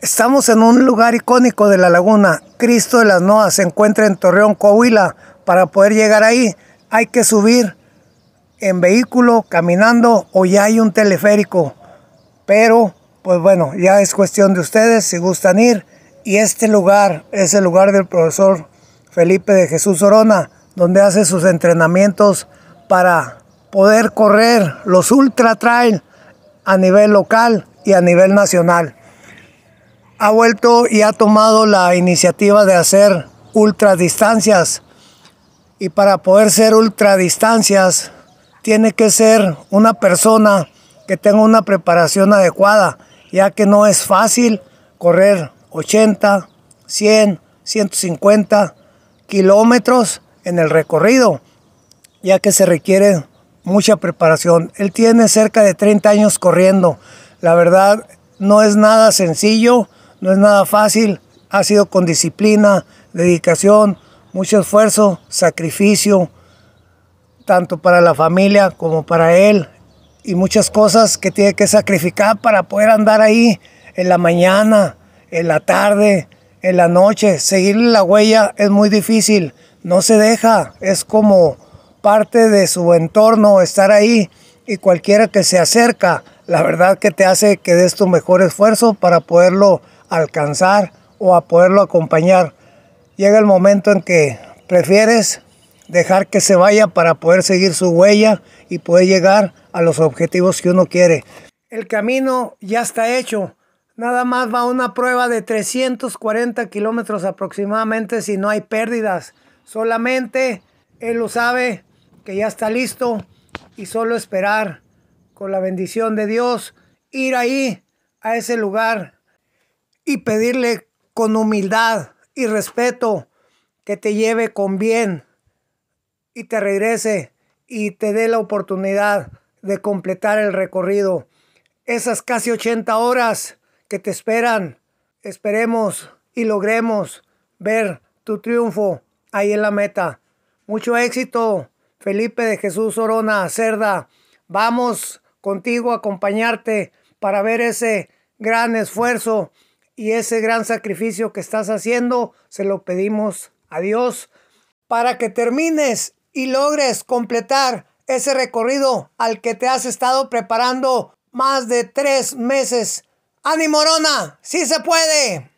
Estamos en un lugar icónico de la laguna. Cristo de las Noas se encuentra en Torreón, Coahuila. Para poder llegar ahí hay que subir en vehículo, caminando o ya hay un teleférico. Pero, pues bueno, ya es cuestión de ustedes si gustan ir. Y este lugar es el lugar del profesor Felipe de Jesús Orona, donde hace sus entrenamientos para poder correr los ultra trail a nivel local y a nivel nacional ha vuelto y ha tomado la iniciativa de hacer ultradistancias. Y para poder hacer ultradistancias, tiene que ser una persona que tenga una preparación adecuada, ya que no es fácil correr 80, 100, 150 kilómetros en el recorrido, ya que se requiere mucha preparación. Él tiene cerca de 30 años corriendo. La verdad, no es nada sencillo no es nada fácil, ha sido con disciplina, dedicación, mucho esfuerzo, sacrificio, tanto para la familia como para él, y muchas cosas que tiene que sacrificar para poder andar ahí en la mañana, en la tarde, en la noche. Seguirle la huella es muy difícil, no se deja, es como parte de su entorno estar ahí y cualquiera que se acerca, la verdad que te hace que des tu mejor esfuerzo para poderlo alcanzar o a poderlo acompañar. Llega el momento en que prefieres dejar que se vaya para poder seguir su huella y poder llegar a los objetivos que uno quiere. El camino ya está hecho. Nada más va una prueba de 340 kilómetros aproximadamente si no hay pérdidas. Solamente él lo sabe que ya está listo y solo esperar con la bendición de Dios ir ahí a ese lugar y pedirle con humildad y respeto que te lleve con bien y te regrese y te dé la oportunidad de completar el recorrido. Esas casi 80 horas que te esperan, esperemos y logremos ver tu triunfo ahí en la meta. Mucho éxito, Felipe de Jesús Orona Cerda. Vamos contigo a acompañarte para ver ese gran esfuerzo y ese gran sacrificio que estás haciendo, se lo pedimos a Dios para que termines y logres completar ese recorrido al que te has estado preparando más de tres meses. ¡Ani Morona! ¡Sí se puede!